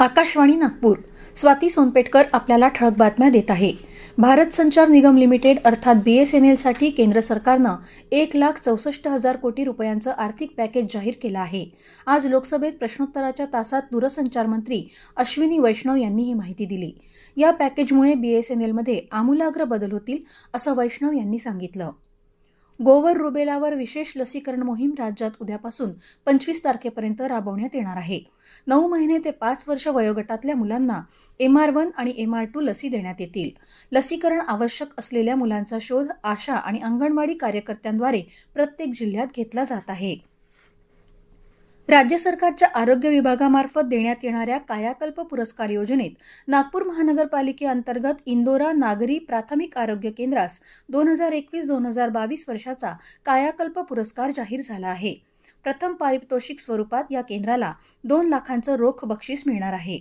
आकाशवाणी नागपूर स्वाती सोनपेटकर आपल्याला ठळक बातम्या देत आहे भारत संचार निगम लिमिटेड अर्थात साठी केंद्र सरकारनं एक लाख चौसष्ट हजार कोटी रुपयांचं आर्थिक पॅकेज जाहीर केलं आहे आज लोकसभेत प्रश्नोत्तराच्या तासात दूरसंचार मंत्री अश्विनी वैष्णव यांनी ही माहिती दिली या पॅकेजमुळे बीएसएनएलमध्ये आमूलाग्र बदल होतील असं वैष्णव यांनी सांगितलं गोवर रुबेलावर विशेष लसीकरण मोहीम राज्यात उद्यापासून पंचवीस तारखेपर्यंत राबवण्यात येणार आहे नऊ महिने ते पाच वर्ष वयोगटातल्या मुलांना एम आर वन आणि एम आर टू लसी देण्यात येतील लसीकरण आवश्यक असलेल्या मुलांचा शोध आशा आणि अंगणवाडी कार्यकर्त्यांद्वारे प्रत्येक जिल्ह्यात घेतला जात आहे राज्य सरकारच्या आरोग्य विभागामार्फत देण्यात येणाऱ्या कायाकल्प पुरस्कार योजनेत नागपूर महानगरपालिकेअंतर्गत इंदोरा नागरी प्राथमिक आरोग्य केंद्रास दोन हजार एकवीस दोन हजार बावीस वर्षाचा कायाकल्प पुरस्कार जाहीर झाला आहे प्रथम पारितोषिक स्वरूपात या केंद्राला दोन लाखांचं रोख बक्षीस मिळणार आहे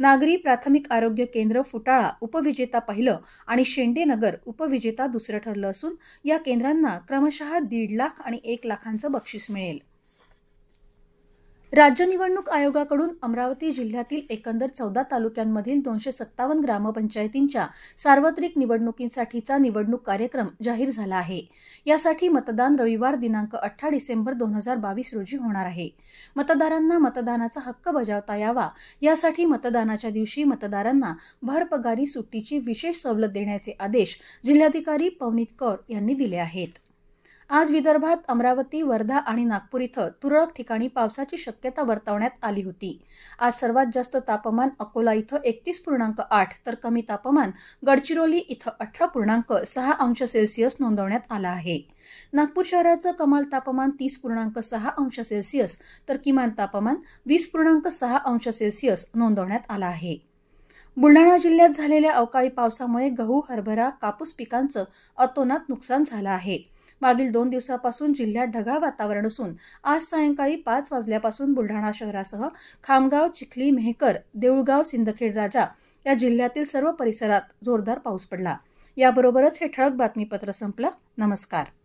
नागरी प्राथमिक आरोग्य केंद्र फुटाळा उपविजेता पहिलं आणि शेंडेनगर उपविजेता दुसरं ठरलं असून या केंद्रांना क्रमशः दीड लाख आणि एक लाखांचं बक्षीस मिळेल राज्य निवडणूक आयोगाकडून अमरावती जिल्ह्यातील एकंदर चौदा तालुक्यांमधील दोनशे सत्तावन्न ग्रामपंचायतींच्या सार्वत्रिक निवडणुकींसाठीचा निवडणूक कार्यक्रम जाहीर झाला आहे यासाठी मतदान रविवार दिनांक अठरा डिसेंबर दोन हजार बावीस रोजी होणार आहे मतदारांना मतदानाचा हक्क बजावता यावा यासाठी मतदानाच्या दिवशी मतदारांना भरपगारी सुट्टीची विशेष सवलत देण्याचे आदेश जिल्हाधिकारी पवनीत कौर यांनी दिले आहेत आज विदर्भात अमरावती वर्धा आणि नागपूर इथं तुरळक ठिकाणी पावसाची शक्यता वर्तवण्यात आली होती आज सर्वात जास्त तापमान अकोला इथं एकतीस पूर्णांक आठ तर कमी तापमान गडचिरोली इथं अठरा पूर्णांक सहा अंश सेल्सिअस नोंदवण्यात आला आहे नागपूर शहराचं कमाल तापमान तीस पूर्णांक सहा अंश सेल्सिअस तर किमान तापमान वीस पूर्णांक सहा अंश सेल्सिअस नोंदवण्यात आला आहे बुलढाणा जिल्ह्यात झालेल्या अवकाळी पावसामुळे गहू हरभरा कापूस पिकांचं अतोनात नुकसान झालं आहे मागील दोन दिवसापासून जिल्ह्यात ढगाळ वातावरण असून आज सायंकाळी पाच वाजल्यापासून बुलढाणा शहरासह खामगाव चिखली मेहकर देऊळगाव सिंदखेड राजा या जिल्ह्यातील सर्व परिसरात जोरदार पाऊस पडला याबरोबरच हे ठळक बातमीपत्र संपलं नमस्कार